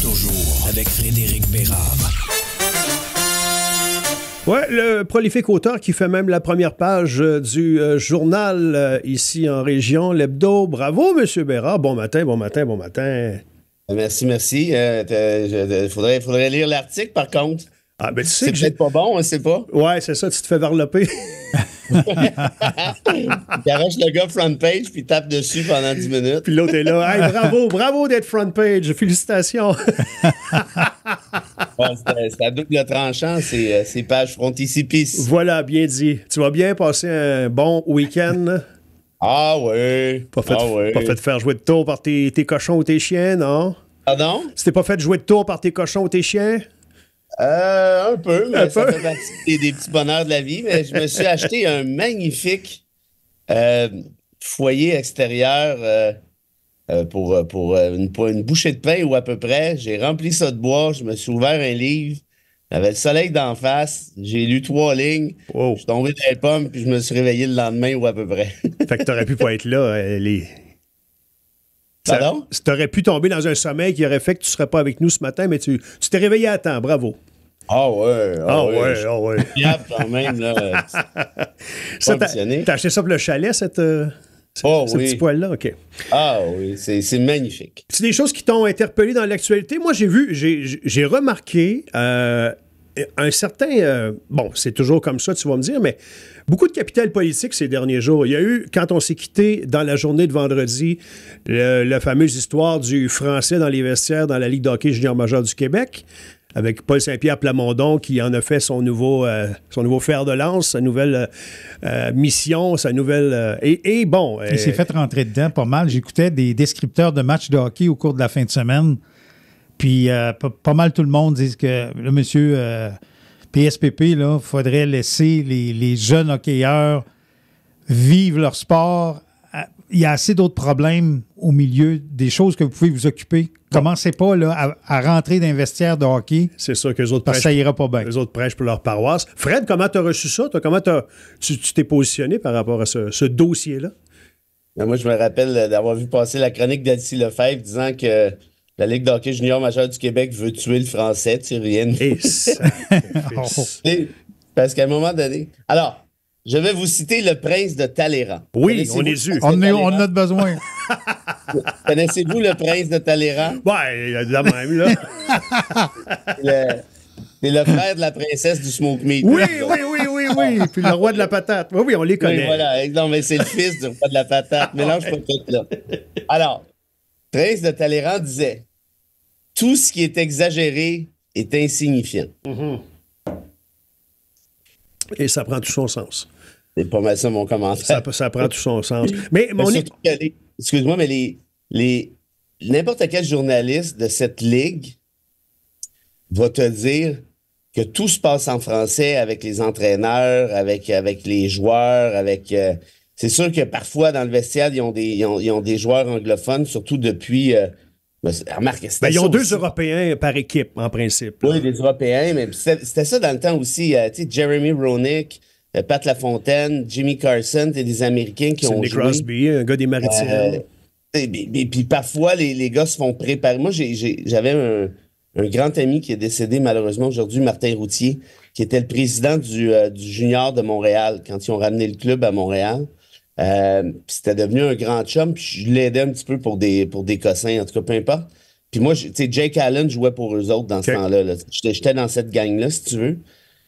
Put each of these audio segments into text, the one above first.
toujours avec Frédéric Bérard. Ouais, le prolifique auteur qui fait même la première page euh, du euh, journal euh, ici en région, l'hebdo. Bravo, Monsieur Bérard. Bon matin, bon matin, bon matin. Merci, merci. Il faudrait, faudrait lire l'article, par contre. Ah, ben, tu sais c'est peut-être pas bon, on sait pas. Ouais, c'est ça, tu te fais varloper. arraches le gars front page puis tape dessus pendant 10 minutes. Puis l'autre est là. Hey, bravo, bravo d'être front page. Félicitations. Ça c'est à double tranchant, c'est euh, c'est pages frontispice. Voilà, bien dit. Tu vas bien passer un bon week-end. Ah ouais, Pas fait, ah Pas fait faire jouer de tour par tes, cochons ou tes chiens, non? Pardon? C'était pas fait de jouer de tour par tes cochons ou tes chiens? Euh, un peu, mais c'est ça des, petits bonheurs de la vie. Mais je me suis acheté un magnifique euh, foyer extérieur euh, pour, pour une, bouchée de pain ou à peu près. J'ai rempli ça de bois, je me suis ouvert un livre. J'avais le soleil d'en face, j'ai lu trois lignes, je suis tombé dans les pommes, puis je me suis réveillé le lendemain ou à peu près. fait que t'aurais pu pas être là. Les, Pardon? Ça, t'aurais pu tomber dans un sommeil qui aurait fait que tu serais pas avec nous ce matin, mais tu, tu t'es réveillé à temps. Bravo. Ah ouais, ah, ah ouais, ah ouais. quand même, là. C'est t'as acheté ça pour le chalet, cette... Euh, oh ce petit poil-là, OK. Ah oui, c'est, c'est magnifique. C'est des choses qui t'ont interpellé dans l'actualité. Moi, j'ai vu, j'ai, j'ai remarqué, euh, un certain. Euh, bon, c'est toujours comme ça, tu vas me dire, mais beaucoup de capital politique ces derniers jours. Il y a eu, quand on s'est quitté dans la journée de vendredi, la fameuse histoire du français dans les vestiaires dans la Ligue de hockey junior major du Québec avec Paul Saint-Pierre Plamondon qui en a fait son nouveau, euh, son nouveau fer de lance, sa nouvelle euh, mission, sa nouvelle... et, et, bon... Il s'est fait rentrer dedans pas mal. J'écoutais des descripteurs de matchs de hockey au cours de la fin de semaine. Puis euh, pas mal tout le monde disent que le monsieur PSPP, euh, il faudrait laisser les, jeunes hockeyeurs vivre leur sport. Euh, il y a assez d'autres problèmes au milieu des choses que vous pouvez vous occuper. Commencez pas là, à, rentrer dans de hockey. C'est ça que les autres Ça ira pas bien. Les autres prêchent pour leur paroisse. Fred, comment tu as reçu ça? comment tu t'es positionné par rapport à ce, dossier-là? Ben, moi, je me rappelle d'avoir vu passer la chronique d'Alcy Lefebvre disant que la Ligue d'hockey junior majeure du Québec veut tuer le français, tu Parce qu'à un moment donné. Alors, je vais vous citer le prince de Talleyrand. Oui, on est sûr. On, en a de besoin. Connaissez-vous le prince de Talleyrand? Ouais, il a de la même, là. C'est le, frère de la princesse du Smoke Meat. Oui, oui, oui, oui, oui. Puis le roi de la patate. Oui, oui, on les connaît. voilà. Non, mais c'est le fils du roi de la patate. Mélange pas tout, là. Alors, prince de Talleyrand disait tout ce qui est exagéré est insignifiant. Et ça prend tout son sens. C'est pas mal ça mon commentaire. Ça, prend tout son sens. Mais, Excuse-moi, mais les, les, n'importe quel journaliste de cette ligue va te dire que tout se passe en français avec les entraîneurs, avec, avec les joueurs, avec. Euh, c'est sûr que parfois, dans le vestiaire, ils ont des, ont, des joueurs anglophones, surtout depuis. Euh, bah, ben, ils ont deux Européens par équipe, en principe. Oui, des Européens, mais c'était ça dans le temps aussi. Euh, tu sais, Jeremy Roenick, euh, Pat Lafontaine, Jimmy Carson, c'est des Américains qui ont joué. Crosby, un gars des Maritimes. et, euh, puis parfois, les, gars se font préparer. Moi, j'avais un, grand ami qui est décédé malheureusement aujourd'hui, Martin Routier, qui était le président du Junior de Montréal quand ils ont ramené le club à Montréal. Euh, c'était devenu un grand chum, pis je l'aidais un petit peu pour des, pour des cossins, en tout cas, peu importe. Puis moi, tu sais, Jake Allen jouait pour eux autres dans ce temps-là. J'étais dans cette gang-là, si tu veux.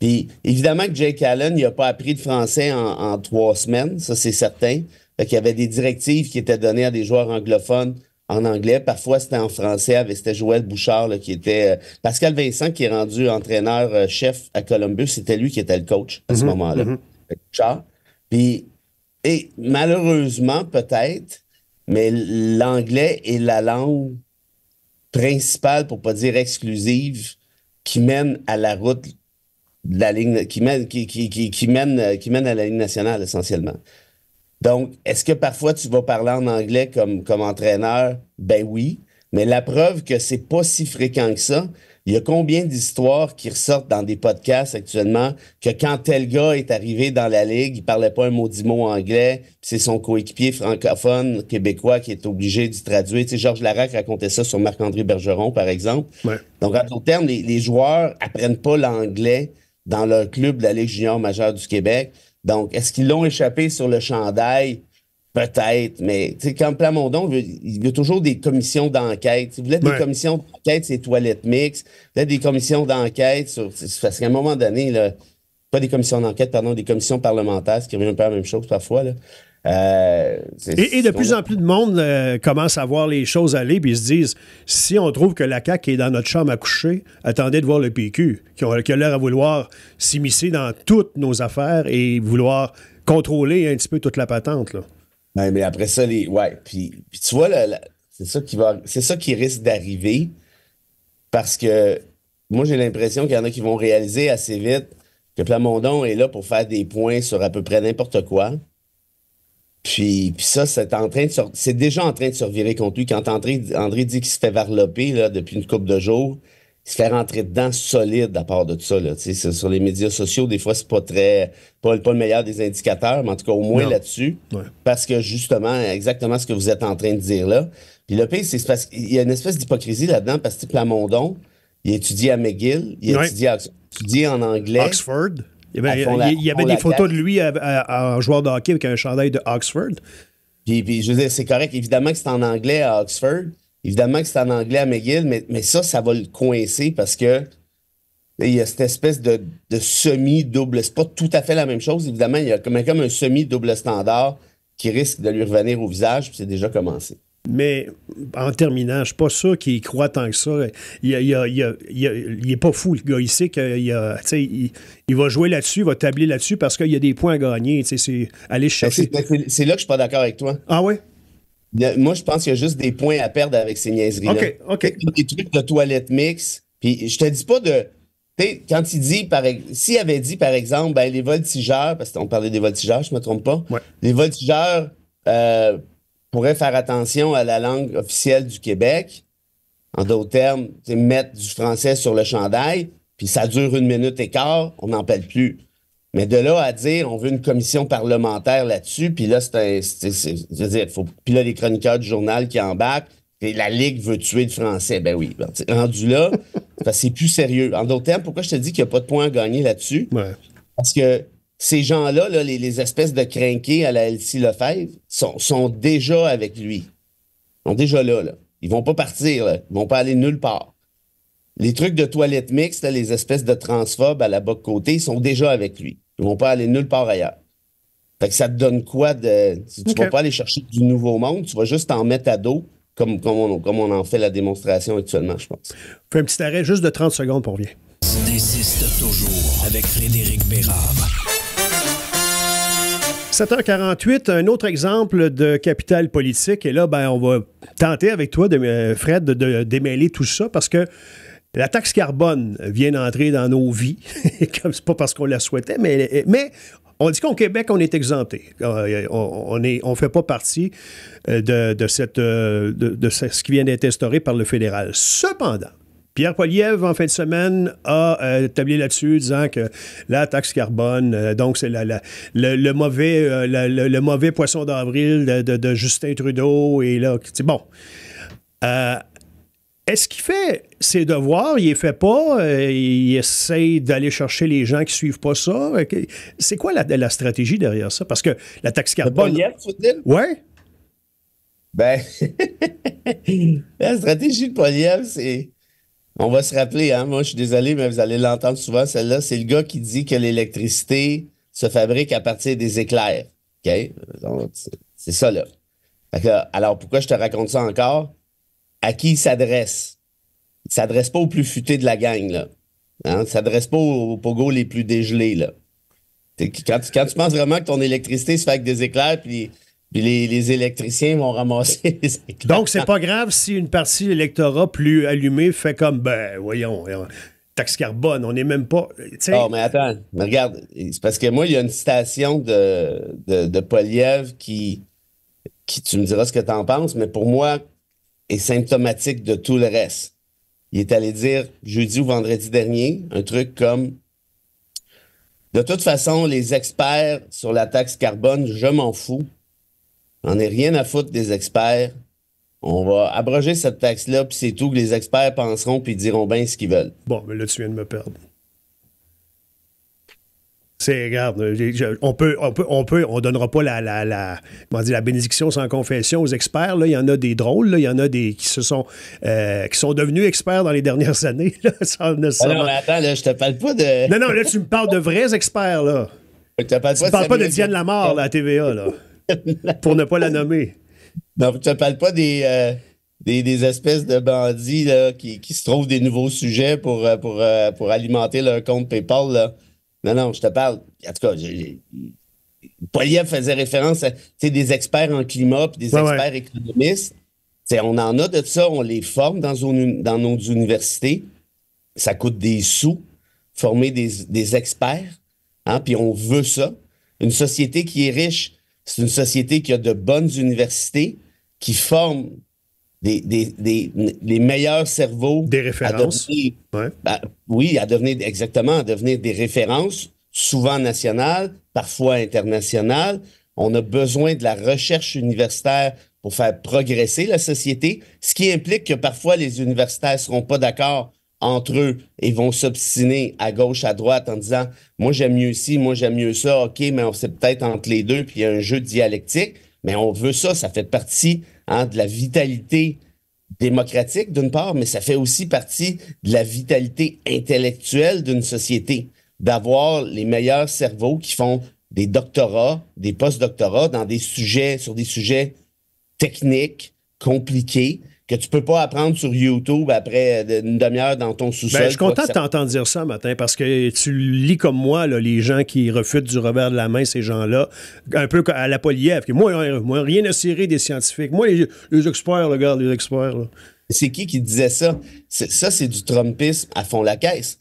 Puis évidemment que Jake Allen, il a pas appris de français en, trois semaines, ça c'est certain. Fait qu'il y avait des directives qui étaient données à des joueurs anglophones en anglais. Parfois, c'était en français. Avec, c'était Joël Bouchard qui était... Euh, Pascal Vincent, qui est rendu entraîneur-chef euh, à Columbus, c'était lui qui était le coach à ce mhm, moment-là. Mhm. Puis et malheureusement, peut-être, mais l'anglais est la langue principale, pour ne pas dire exclusive, qui mène à la route de la ligne, qui mène, qui, qui mène, qui mène à la ligne nationale essentiellement. Donc, est-ce que parfois tu vas parler en anglais comme, comme entraîneur? Ben oui. Mais la preuve que c'est pas si fréquent que ça, il y a combien d'histoires qui ressortent dans des podcasts actuellement que quand tel gars est arrivé dans la ligue, il parlait pas un maudit mot anglais, c'est son coéquipier francophone québécois qui est obligé de traduire. Tu sais, Georges Larac racontait ça sur Marc-André Bergeron, par exemple. Donc, à tout termes, les, les, joueurs apprennent pas l'anglais dans leur club de la Ligue junior majeure du Québec. Donc, est-ce qu'ils l'ont échappé sur le chandail? Peut-être, mais comme Plamondon, il y a toujours des commissions d'enquête. Vous voulez des commissions d'enquête, c'est toilettes mixtes. Vous voulez des commissions d'enquête sur. Parce qu'à un moment donné, là, pas des commissions d'enquête, pardon, des commissions parlementaires, ce qui revient un peu à la même chose parfois. Euh, et, de plus en plus de monde euh, commence à voir les choses aller puis ils se disent si on trouve que la CAQ est dans notre chambre à coucher, attendez de voir le PQ, qui, ont, qui a l'air à vouloir s'immiscer dans toutes nos affaires et vouloir contrôler un petit peu toute la patente. Là. Ouais, mais après ça, les. Ouais. Puis, tu vois, c'est ça qui va. C'est ça qui risque d'arriver. Parce que moi, j'ai l'impression qu'il y en a qui vont réaliser assez vite que Plamondon est là pour faire des points sur à peu près n'importe quoi. Puis, ça, c'est en train de c'est déjà en train de se revirer contre lui. Quand André, dit qu'il se fait là, depuis une couple de jours, se fait rentrer dedans solide à part de tout ça. Sur les médias sociaux, des fois, c'est pas très. Pas, le meilleur des indicateurs, mais en tout cas, au moins là-dessus. Parce que justement, exactement ce que vous êtes en train de dire là. Puis le pays, c'est parce qu'il y a une espèce d'hypocrisie là-dedans, parce que Plamondon, il étudie à McGill, il étudie, en anglais. Oxford. Il y avait, des photos de lui euh, euh, en joueur de hockey avec un chandail de Oxford. Puis, puis je veux dire, c'est correct, évidemment que c'est en anglais à Oxford, Évidemment que c'est en anglais à McGill, mais, mais ça, ça va le coincer parce que il y a cette espèce de, semi-double. C'est pas tout à fait la même chose, évidemment. Il y a comme, comme un semi-double standard qui risque de lui revenir au visage, puis c'est déjà commencé. Mais en terminant, je suis pas sûr qu'il croit tant que ça. Il n'est pas fou, le gars. Il sait qu'il il, il va jouer là-dessus, il va tabler là-dessus parce qu'il y a des points à gagner. C'est aller ben, chercher. Ben, c'est là que je ne suis pas d'accord avec toi. Ah ouais? moi, je pense qu'il y a juste des points à perdre avec ces niaiseries-là. OK, OK. Des trucs de toilette mix. Puis je te dis pas de. Tu sais, quand il dit, par, s'il avait dit, par exemple, ben, les voltigeurs, parce qu'on parlait des voltigeurs, je me trompe pas, les voltigeurs euh, pourraient faire attention à la langue officielle du Québec. En d'autres termes, mettre du français sur le chandail, puis ça dure une minute et quart, on n'en parle plus. Mais de là à dire, on veut une commission parlementaire là-dessus, puis là, c'est Je veux dire, faut, puis là, les chroniqueurs du journal qui embarquent, et la Ligue veut tuer le français. Ben oui, ben, rendu là, c'est plus sérieux. En d'autres termes, pourquoi je te dis qu'il n'y a pas de point à gagner là-dessus? Parce que ces gens-là, là, les, espèces de crinqués à la LC Lefebvre, sont, sont déjà avec lui. Ils sont déjà là. là. Ils vont pas partir. Là. Ils vont pas aller nulle part. Les trucs de toilette mixte, les espèces de transphobes à la bas côté, sont déjà avec lui. Ils vont pas aller nulle part ailleurs. Fait que ça te donne quoi de. Tu, ne vas pas aller chercher du nouveau monde, tu vas juste t'en mettre à dos, comme, comme, on, comme on en fait la démonstration actuellement, je pense. Fais un petit arrêt juste de 30 secondes pour revient. désiste toujours avec Frédéric Bérard. 7h48, un autre exemple de capital politique. Et là, ben, on va tenter avec toi, euh, Fred, de démêler tout ça parce que la taxe carbone vient d'entrer dans nos vies, comme c'est pas parce qu'on la souhaitait, mais, on dit qu'au Québec, on est exempté. Euh, on ne fait pas partie euh, de, euh, ce qui vient d'être instauré par le fédéral. Cependant, Pierre Poilievre, en fin de semaine, a établi là-dessus, disant que la taxe carbone, donc c'est le, mauvais, poisson d'avril de, Justin Trudeau, et là, c'est bon. Est-ce qu'il fait ses devoirs? Il les fait pas? Euh, il essaie d'aller chercher les gens qui suivent pas ça? Euh, c'est quoi la, stratégie derrière ça? Parce que la taxe carbone. Oui. Ben, la stratégie de Poliev, c'est. On va se rappeler, hein? moi je suis désolé, mais vous allez l'entendre souvent, celle-là. C'est le gars qui dit que l'électricité se fabrique à partir des éclairs. OK? C'est ça, là. Alors, pourquoi je te raconte ça encore? à qui il s'adresse. Il s'adresse pas aux plus futés de la gang, là. Hein? Il s'adresse pas aux, aux pogos les plus dégelés, là. Quand tu, penses vraiment que ton électricité se fait avec des éclairs, puis les, électriciens vont ramasser les éclairs. Donc, c'est pas grave si une partie de l'électorat plus allumée fait comme, ben, voyons, taxe carbone, on n'est même pas. Oh, mais attends, regarde, c'est parce que moi, il y a une citation de, de, de qui, qui, tu me diras ce que tu en penses, mais pour moi, est symptomatique de tout le reste. Il est allé dire jeudi ou vendredi dernier un truc comme De toute façon, les experts sur la taxe carbone, je m'en fous. On n'est rien à foutre des experts. On va abroger cette taxe-là, puis c'est tout que les experts penseront, puis diront bien ce qu'ils veulent. Bon, mais là, tu viens de me perdre. C'est, regarde, euh, on peut, on peut, on donnera pas la, la, la, comment dire? la bénédiction sans confession aux experts. Là. Il y en a des drôles, il y en a des qui se sont, euh, qui sont devenus experts dans les dernières années. Là, sans attends, là, je te parle pas de. Non, non, là, tu me parles de vrais experts, là. te parle tu parles pas de Diane Lamarre, la TVA, là. pour ne pas la nommer. Non, tu ne parles pas euh, des, des, espèces de bandits qui, se trouvent des nouveaux sujets pour, pour, alimenter leur compte PayPal. Non, non, je te parle. En tout cas, Poiliev faisait référence à des experts en climat puis des experts économistes. c'est on en a de ça, on les forme dans, dans nos universités. Ça coûte des sous, former des, experts. Hein, puis on veut ça. Une société qui est riche, c'est une société qui a de bonnes universités, qui forment des, des, des, les meilleurs cerveaux. Des références. À devenir, oui, à devenir, exactement, à devenir des références, souvent nationales, parfois internationales. On a besoin de la recherche universitaire pour faire progresser la société, ce qui implique que parfois les universitaires ne seront pas d'accord entre eux et vont s'obstiner à gauche, à droite en disant Moi j'aime mieux ci, moi j'aime mieux ça, OK, mais on sait peut-être entre les deux, puis il y a un jeu dialectique, mais on veut ça, ça fait partie Hein, de la vitalité démocratique, d'une part, mais ça fait aussi partie de la vitalité intellectuelle d'une société, d'avoir les meilleurs cerveaux qui font des doctorats, des post-doctorats dans des sujets, sur des sujets techniques, compliqués, que tu peux pas apprendre sur YouTube après euh, une demi-heure dans ton sous-sol. Ben, je suis content de t'entendre dire ça matin parce que tu lis comme moi là, les gens qui refutent du revers de la main ces gens-là, un peu à la qui Moi, hein, moi, rien à serré des scientifiques. Moi, les, les experts, regarde, les experts. C'est qui qui disait ça? Ça, c'est du Trumpisme à fond la caisse.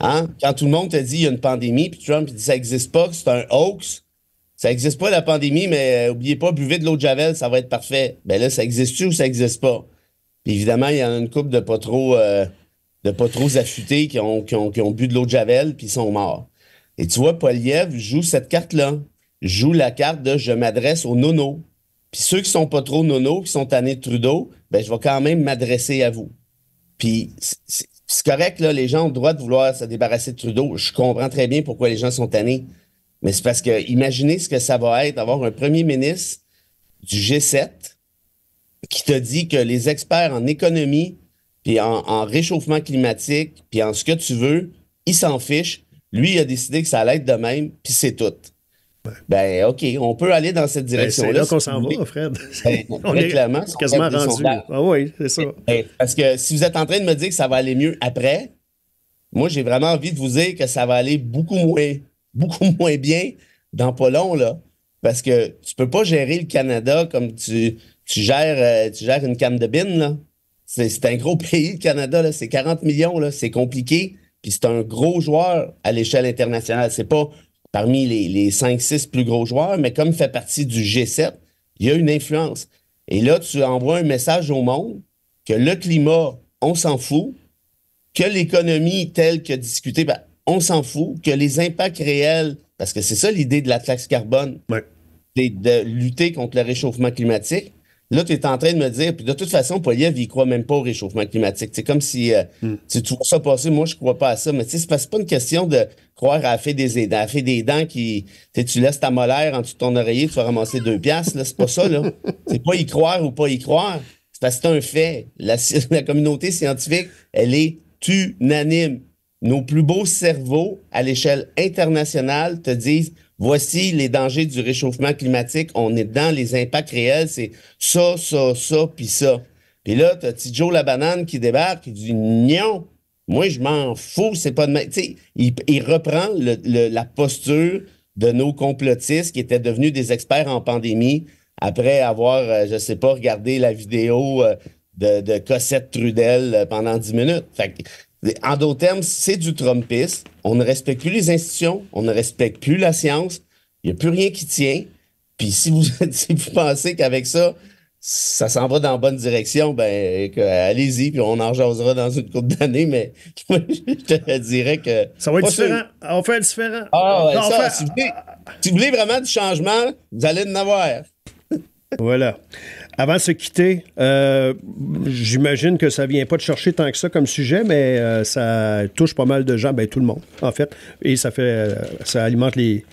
Hein? Quand tout le monde te dit qu'il y a une pandémie, puis Trump il dit ça n'existe pas, c'est un hoax. Ça n'existe pas la pandémie, mais euh, oubliez pas, buvez de l'eau de Javel, ça va être parfait. Ben là, ça existe-tu ou ça n'existe pas? évidemment, il y en a une couple de pas trop, euh, de pas trop affûtés qui ont, qui, ont, bu de l'eau de Javel puis sont morts. Et tu vois, Poliev joue cette carte-là. Joue la carte de je m'adresse aux nono. Puis ceux qui sont pas trop nono, qui sont tannés de Trudeau, ben je vais quand même m'adresser à vous. Puis c'est correct, là, les gens ont le droit de vouloir se débarrasser de Trudeau. Je comprends très bien pourquoi les gens sont tannés. Mais c'est parce que imaginez ce que ça va être d'avoir un premier ministre du G7 qui te dit que les experts en économie, puis en, réchauffement climatique, puis en ce que tu veux, ils s'en fichent. Lui, il a décidé que ça allait être de même, puis c'est tout. Ben, OK, on peut aller dans cette ben, direction-là. c'est là, qu'on s'en va, Fred. Ben, on est clairement, quasiment rendu. Ah oui, c'est ça. Ben, parce que si vous êtes en train de me dire que ça va aller mieux après, moi, j'ai vraiment envie de vous dire que ça va aller beaucoup moins, beaucoup moins bien dans pas long, là. Parce que tu peux pas gérer le Canada comme tu tu gères, euh, tu une cam de bine, là. C'est un gros pays, le Canada, là. c'est 40 millions, là, c'est compliqué. Puis c'est un gros joueur à l'échelle internationale. C'est pas parmi les, les 5-6 plus gros joueurs, mais comme il fait partie du G7, il y a une influence. Et là, tu envoies un message au monde que le climat, on s'en fout, que l'économie telle que discutée, ben, on s'en fout, que les impacts réels, parce que c'est ça l'idée de la taxe carbone, de lutter contre le réchauffement climatique, Là, tu es en train de me dire, puis de toute façon, Poliev, il croit même pas au réchauffement climatique. C'est comme si euh, hmm. tu vois ça passer, moi, je crois pas à ça. Mais tu sais, c'est pas une question de croire à la fée des, à la des dents qui, tu laisses ta molaire en dessous de ton oreiller, tu vas ramasser deux piastres. C'est pas ça, là. C'est pas y croire ou pas y croire. C'est c'est un fait. la communauté scientifique, elle est unanime. Nos plus beaux cerveaux à l'échelle internationale te disent voici les dangers du réchauffement climatique, on est dans les impacts réels, c'est ça, ça, ça, puis ça. Puis là, t'as Tidjo la banane qui débarque, qui dit moi je m'en fous, c'est pas de ma... il, il reprend la posture de nos complotistes qui étaient devenus des experts en pandémie après avoir, euh, je sais pas, regardé la vidéo euh, de, de, Cossette Trudel euh, pendant 10 minutes. Fait que en d'autres termes, c'est du Trumpiste. On ne respecte plus les institutions, on ne respecte plus la science. Il n'y a plus rien qui tient. Puis si vous, pensez qu'avec ça, ça s'en va dans la bonne direction, ben allez-y, puis on en jasera dans une couple d'années, mais je te dirais que. Ça va être différent. On fait différent. Ah, vraiment du changement, vous allez en avoir. voilà. Avant de se quitter, euh, j'imagine que ça vient pas de chercher tant que ça comme sujet, mais euh, ça touche pas mal de gens, ben, tout le monde, en fait. Et ça fait, euh, ça alimente les,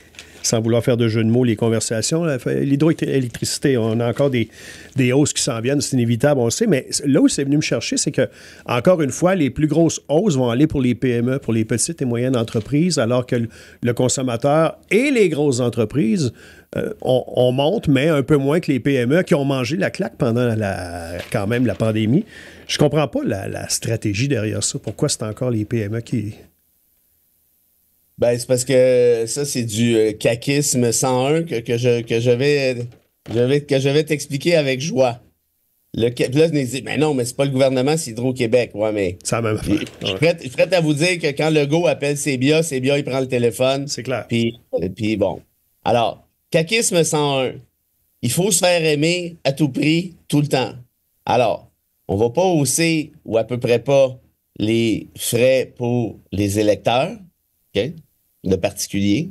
sans vouloir faire de jeu de mots, les conversations. L'hydroélectricité, on a encore des, des hausses qui s'en viennent, c'est inévitable, on le sait, mais là où c'est venu me chercher, c'est que, encore une fois, les plus grosses hausses vont aller pour les PME, pour les petites et moyennes entreprises, alors que le consommateur et les grosses entreprises euh, on, monte, mais un peu moins que les PME qui ont mangé la claque pendant la, quand même la pandémie. Je comprends pas la stratégie derrière ça. Pourquoi c'est encore les PME qui, ben, c'est parce que ça, c'est du euh, caquisme 101 que, je, que, je, vais, je vais que je vais t'expliquer avec joie. Le, là, je me dis mais non, mais c'est pas le gouvernement, c'est Hydro-Québec. Ouais, mais. Ça même Je suis à vous dire que quand le Legault appelle C'est bien, il prend le téléphone. C'est clair. Puis, puis bon. Alors, caquisme 101. Il faut se faire aimer à tout prix, tout le temps. Alors, on va pas hausser ou à peu près pas les frais pour les électeurs. OK? de particulier.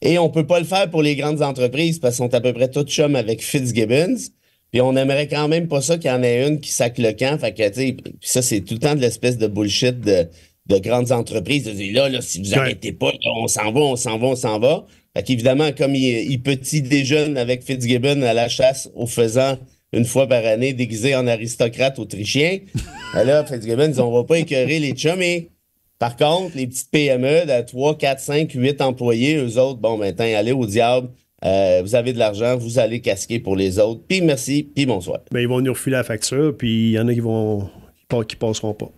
Et on ne peut pas le faire pour les grandes entreprises parce qu'on est à peu près toutes chum avec Fitzgibbons. Puis on aimerait quand même pas ça qu'il y en ait une qui sacle le camp. Fait que, tu ça, c'est tout le temps de l'espèce de bullshit de, grandes entreprises. De là, là, si vous arrêtez pas, on s'en va, on s'en va, on s'en va. Fait qu'évidemment, comme il, petit jeunes avec Fitzgibbon à la chasse au faisant une fois par année déguisé en aristocrate autrichien, alors ben Fitzgibbon on va pas écœurer les chums par contre, les petites PME de 3, 4, 5, 8 employés, eux autres, bon, maintenant, allez au diable. Euh, vous avez de l'argent, vous allez casquer pour les autres. Puis merci, puis bonsoir. Ben, ils vont nous refiler la facture, puis il y en a qui vont qui passeront pas.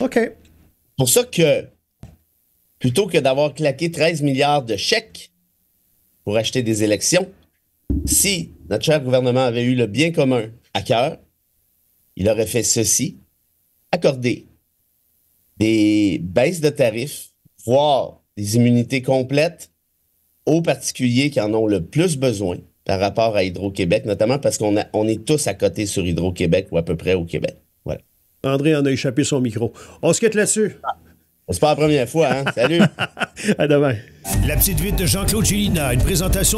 OK. Pour ça que plutôt que d'avoir claqué 13 milliards de chèques pour acheter des élections, si notre cher gouvernement avait eu le bien commun à cœur, il aurait fait ceci, accorder des baisses de tarifs, voire des immunités complètes aux particuliers qui en ont le plus besoin par rapport à Hydro-Québec, notamment parce qu'on on est tous à côté sur Hydro-Québec ou à peu près au Québec. Voilà. André en a échappé son micro. On se quitte là-dessus. Ah, c'est pas la première fois, hein. Salut! à demain. La petite vite de Jean-Claude Gélina, une présentation.